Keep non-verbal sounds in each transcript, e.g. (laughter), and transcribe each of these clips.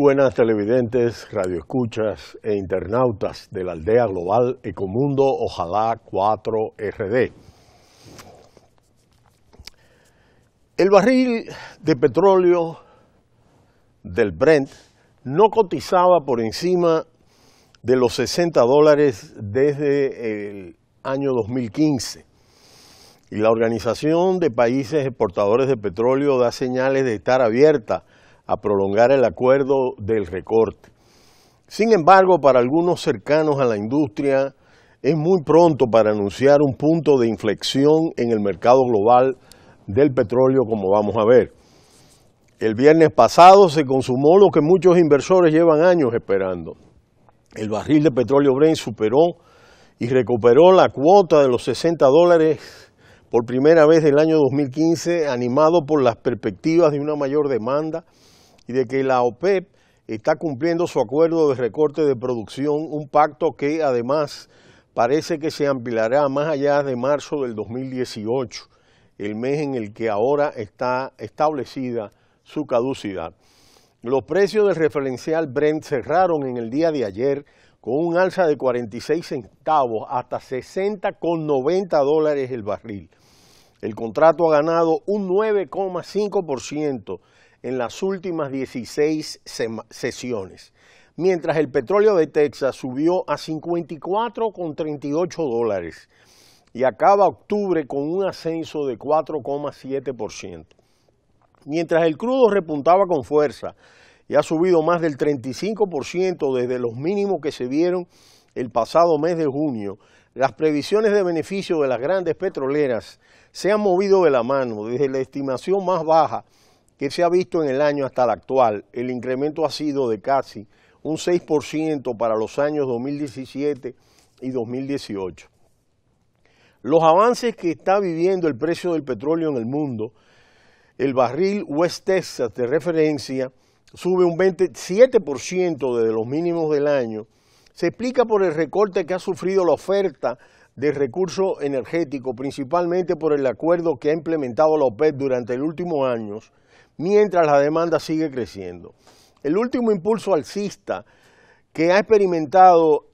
buenas televidentes, radioescuchas e internautas de la aldea global Ecomundo Ojalá 4RD. El barril de petróleo del Brent no cotizaba por encima de los 60 dólares desde el año 2015 y la Organización de Países Exportadores de Petróleo da señales de estar abierta a prolongar el acuerdo del recorte. Sin embargo, para algunos cercanos a la industria, es muy pronto para anunciar un punto de inflexión en el mercado global del petróleo, como vamos a ver. El viernes pasado se consumó lo que muchos inversores llevan años esperando. El barril de petróleo Brent superó y recuperó la cuota de los 60 dólares por primera vez del año 2015, animado por las perspectivas de una mayor demanda y de que la OPEP está cumpliendo su acuerdo de recorte de producción, un pacto que además parece que se ampliará más allá de marzo del 2018, el mes en el que ahora está establecida su caducidad. Los precios del referencial Brent cerraron en el día de ayer con un alza de 46 centavos hasta 60,90 dólares el barril. El contrato ha ganado un 9,5% en las últimas 16 sesiones, mientras el petróleo de Texas subió a 54,38 dólares y acaba octubre con un ascenso de 4,7%. Mientras el crudo repuntaba con fuerza y ha subido más del 35% desde los mínimos que se vieron el pasado mes de junio, las previsiones de beneficio de las grandes petroleras se han movido de la mano desde la estimación más baja que se ha visto en el año hasta el actual, el incremento ha sido de casi un 6% para los años 2017 y 2018. Los avances que está viviendo el precio del petróleo en el mundo, el barril West Texas de referencia sube un 27% desde los mínimos del año, se explica por el recorte que ha sufrido la oferta de recursos energéticos, principalmente por el acuerdo que ha implementado la OPEP durante el último año mientras la demanda sigue creciendo. El último impulso alcista que ha experimentado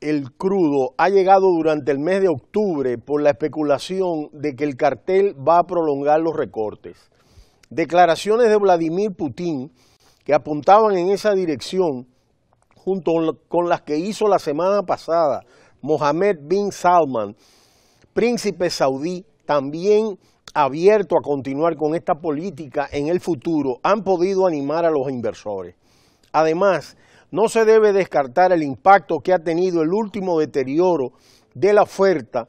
el crudo ha llegado durante el mes de octubre por la especulación de que el cartel va a prolongar los recortes. Declaraciones de Vladimir Putin que apuntaban en esa dirección, junto con las que hizo la semana pasada Mohammed bin Salman, príncipe saudí, también abierto a continuar con esta política en el futuro han podido animar a los inversores. Además, no se debe descartar el impacto que ha tenido el último deterioro de la oferta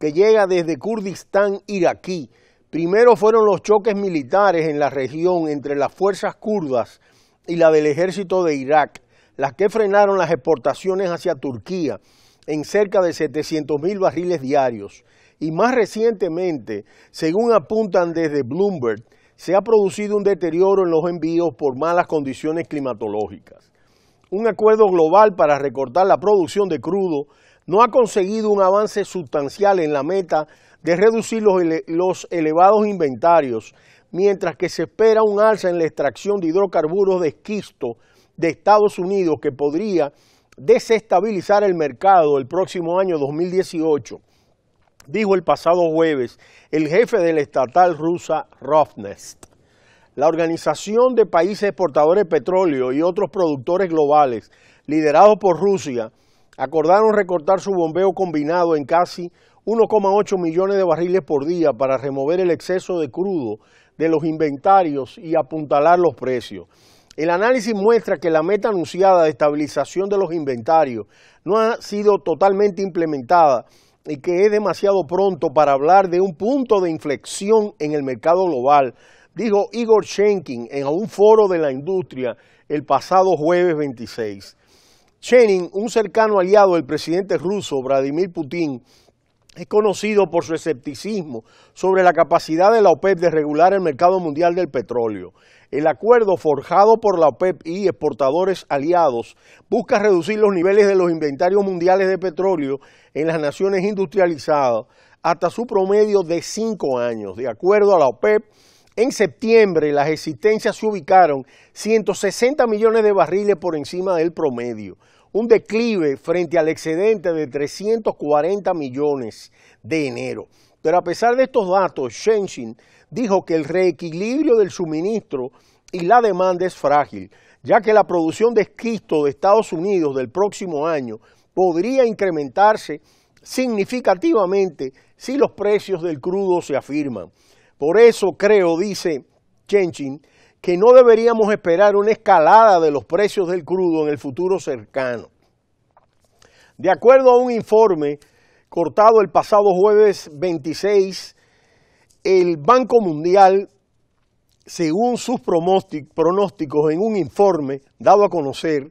que llega desde Kurdistán iraquí. Primero fueron los choques militares en la región entre las fuerzas kurdas y la del ejército de Irak, las que frenaron las exportaciones hacia Turquía en cerca de 700 mil barriles diarios y más recientemente, según apuntan desde Bloomberg, se ha producido un deterioro en los envíos por malas condiciones climatológicas. Un acuerdo global para recortar la producción de crudo no ha conseguido un avance sustancial en la meta de reducir los, elevados inventarios, mientras que se espera un alza en la extracción de hidrocarburos de esquisto de Estados Unidos que podría desestabilizar el mercado el próximo año 2018 dijo el pasado jueves el jefe de la estatal rusa Rovnest. La Organización de Países Exportadores de Petróleo y otros productores globales, liderados por Rusia, acordaron recortar su bombeo combinado en casi 1,8 millones de barriles por día para remover el exceso de crudo de los inventarios y apuntalar los precios. El análisis muestra que la meta anunciada de estabilización de los inventarios no ha sido totalmente implementada y que es demasiado pronto para hablar de un punto de inflexión en el mercado global, dijo Igor Shenkin en un foro de la industria el pasado jueves 26. Chenin, un cercano aliado del presidente ruso Vladimir Putin, es conocido por su escepticismo sobre la capacidad de la OPEP de regular el mercado mundial del petróleo. El acuerdo forjado por la OPEP y exportadores aliados busca reducir los niveles de los inventarios mundiales de petróleo en las naciones industrializadas hasta su promedio de cinco años. De acuerdo a la OPEP, en septiembre las existencias se ubicaron 160 millones de barriles por encima del promedio, un declive frente al excedente de 340 millones de enero. Pero a pesar de estos datos, Shenzhen dijo que el reequilibrio del suministro y la demanda es frágil, ya que la producción de esquisto de Estados Unidos del próximo año podría incrementarse significativamente si los precios del crudo se afirman. Por eso creo, dice Shenzhen, que no deberíamos esperar una escalada de los precios del crudo en el futuro cercano. De acuerdo a un informe cortado el pasado jueves 26, el Banco Mundial, según sus pronósticos en un informe dado a conocer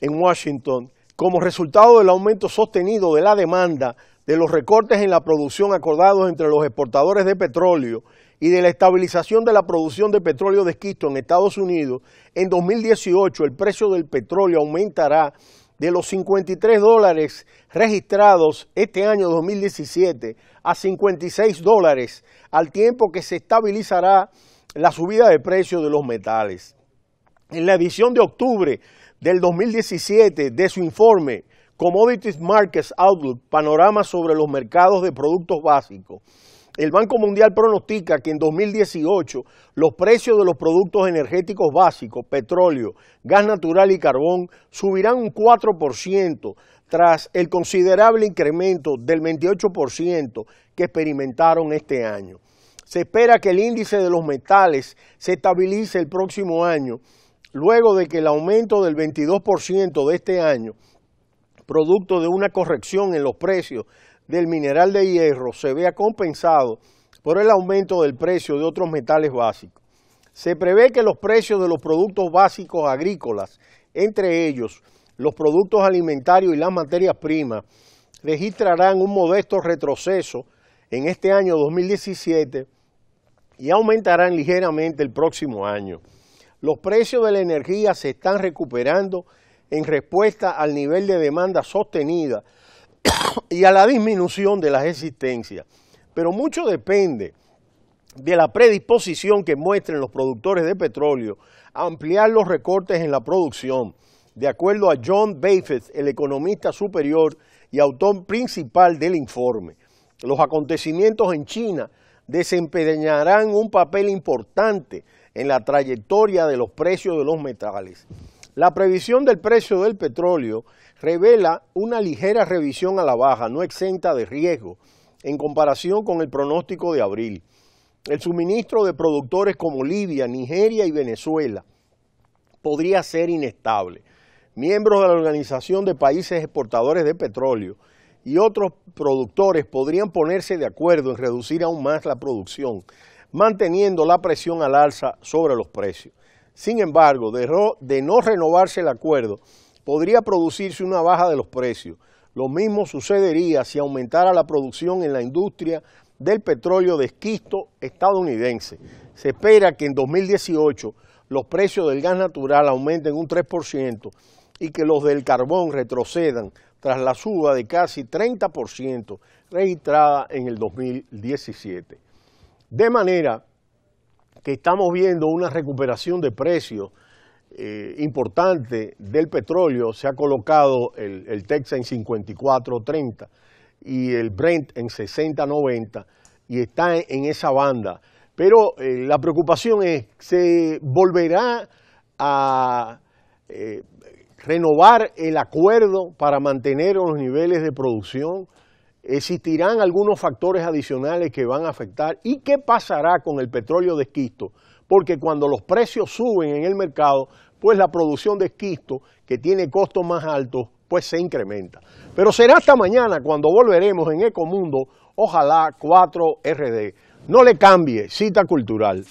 en Washington, como resultado del aumento sostenido de la demanda, de los recortes en la producción acordados entre los exportadores de petróleo y de la estabilización de la producción de petróleo de esquisto en Estados Unidos, en 2018 el precio del petróleo aumentará de los 53 dólares registrados este año 2017 a 56 dólares al tiempo que se estabilizará la subida de precios de los metales. En la edición de octubre del 2017 de su informe Commodities Markets Outlook, panorama sobre los mercados de productos básicos, el Banco Mundial pronostica que en 2018 los precios de los productos energéticos básicos, petróleo, gas natural y carbón, subirán un 4% tras el considerable incremento del 28% que experimentaron este año. Se espera que el índice de los metales se estabilice el próximo año, luego de que el aumento del 22% de este año, producto de una corrección en los precios del mineral de hierro se vea compensado por el aumento del precio de otros metales básicos. Se prevé que los precios de los productos básicos agrícolas, entre ellos los productos alimentarios y las materias primas, registrarán un modesto retroceso en este año 2017 y aumentarán ligeramente el próximo año. Los precios de la energía se están recuperando en respuesta al nivel de demanda sostenida (coughs) y a la disminución de las existencias. Pero mucho depende de la predisposición que muestren los productores de petróleo a ampliar los recortes en la producción. De acuerdo a John Bafet, el economista superior y autor principal del informe, los acontecimientos en China desempeñarán un papel importante en la trayectoria de los precios de los metales. La previsión del precio del petróleo revela una ligera revisión a la baja, no exenta de riesgo, en comparación con el pronóstico de abril. El suministro de productores como Libia, Nigeria y Venezuela podría ser inestable. Miembros de la Organización de Países Exportadores de Petróleo y otros productores podrían ponerse de acuerdo en reducir aún más la producción, manteniendo la presión al alza sobre los precios. Sin embargo, de, no renovarse el acuerdo, podría producirse una baja de los precios. Lo mismo sucedería si aumentara la producción en la industria del petróleo de esquisto estadounidense. Se espera que en 2018 los precios del gas natural aumenten un 3% y que los del carbón retrocedan tras la suba de casi 30% registrada en el 2017. De manera que estamos viendo una recuperación de precios eh, importante del petróleo se ha colocado el, el Texas en 54.30 y el Brent en 60.90 y está en, esa banda. Pero eh, la preocupación es, ¿se volverá a eh, renovar el acuerdo para mantener los niveles de producción? ¿Existirán algunos factores adicionales que van a afectar? ¿Y qué pasará con el petróleo de esquisto? Porque cuando los precios suben en el mercado, pues la producción de esquisto, que tiene costos más altos, pues se incrementa. Pero será hasta mañana cuando volveremos en Ecomundo, ojalá 4RD. No le cambie, cita cultural.